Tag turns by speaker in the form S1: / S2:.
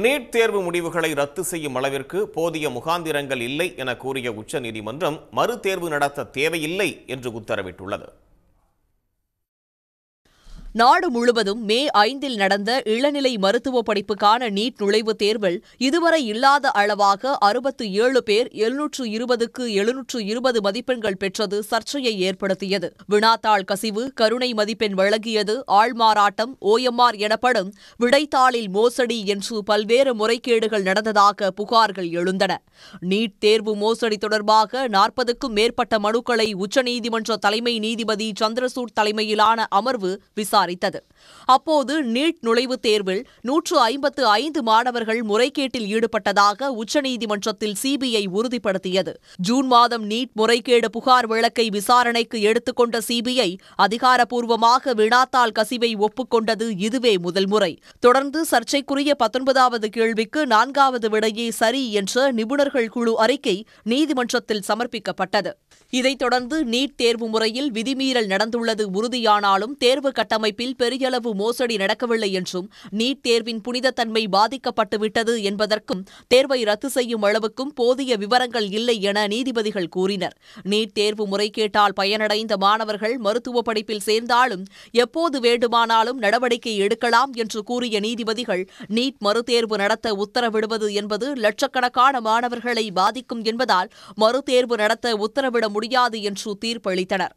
S1: NEET தேர்வு முடிவுகளை ரத்து செய்யும் அளவிற்கு போதிய முகாந்திரங்கள் இல்லை என கூறிய உச்சநீதிமன்றம் மறு தேர்வு நடத்த தேவையில்லை என்று உத்தரவிட்டுள்ளது
S2: நாடு முழுவதும் மே ஐந்தில் நடந்த இளநிலை மருத்துவ படிப்புக்கான நீட் நுழைவுத் தேர்வில் இதுவரை இல்லாத அளவாக அறுபத்து ஏழு பேர் எழுநூற்று இருபதுக்கு எழுநூற்று இருபது மதிப்பெண்கள் பெற்றது சர்ச்சையை ஏற்படுத்தியது வினாத்தாள் கசிவு கருணை மதிப்பெண் வழங்கியது ஆள்மாறாட்டம் ஓஎம்ஆர் எனப்படும் விடைத்தாளில் மோசடி என்று பல்வேறு முறைகேடுகள் நடந்ததாக புகார்கள் எழுந்தன நீட் தேர்வு மோசடி தொடர்பாக நாற்பதுக்கும் மேற்பட்ட மனுக்களை உச்சநீதிமன்ற தலைமை நீதிபதி சந்திரசூட் தலைமையிலான அமர்வு விசாரித்தது விசாரித்தது அப்போது நீட் நுழைவுத் தேர்வில் நூற்று ஐம்பத்து ஐந்து மாணவர்கள் முறைகேட்டில் ஈடுபட்டதாக உச்சநீதிமன்றத்தில் சிபிஐ உறுதிப்படுத்தியது ஜூன் மாதம் நீட் முறைகேடு புகார் வழக்கை விசாரணைக்கு எடுத்துக்கொண்ட சிபிஐ அதிகாரப்பூர்வமாக வினாத்தால் கசிவை ஒப்புக்கொண்டது இதுவே முதல் முறை தொடர்ந்து சர்ச்சைக்குரிய பத்தொன்பதாவது கேள்விக்கு நான்காவது விடையே சரி என்ற நிபுணர்கள் குழு அறிக்கை நீதிமன்றத்தில் சமர்ப்பிக்கப்பட்டது இதைத் தொடர்ந்து நீட் தேர்வு முறையில் விதிமீறல் நடந்துள்ளது உறுதியானாலும் தேர்வு கட்டமைப்பு வாய்ப்பில் பெரியளவு மோசடி நடக்கவில்லை என்றும் நீட் தேர்வின் புனிதத்தன்மை பாதிக்கப்பட்டுவிட்டது என்பதற்கும் தேர்வை ரத்து செய்யும் அளவுக்கும் போதிய விவரங்கள் இல்லை என நீதிபதிகள் கூறினர் நீட் தேர்வு முறைகேட்டால் பயனடைந்த மாணவர்கள் மருத்துவ படிப்பில் சேர்ந்தாலும் எப்போது வேண்டுமானாலும் நடவடிக்கை எடுக்கலாம் என்று கூறிய நீதிபதிகள் நீட் மறுதேர்வு நடத்த உத்தரவிடுவது என்பது லட்சக்கணக்கான மாணவர்களை பாதிக்கும் என்பதால் மறுதேர்வு நடத்த உத்தரவிட முடியாது என்று தீர்ப்பளித்தனர்